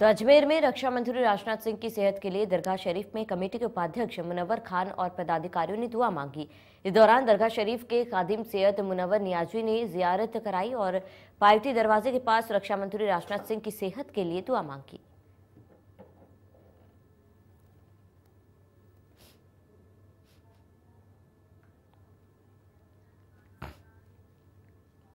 तो अजमेर में रक्षा मंत्री राजनाथ सिंह की सेहत के लिए दरगाह शरीफ में कमेटी के उपाध्यक्ष मुनवर खान और पदाधिकारियों ने दुआ मांगी इस दौरान दरगाह शरीफ के खादिम सैयद मुनवर नियाजी ने जियारत कराई और पार्टी दरवाजे के पास रक्षा मंत्री राजनाथ सिंह की सेहत के लिए दुआ मांगी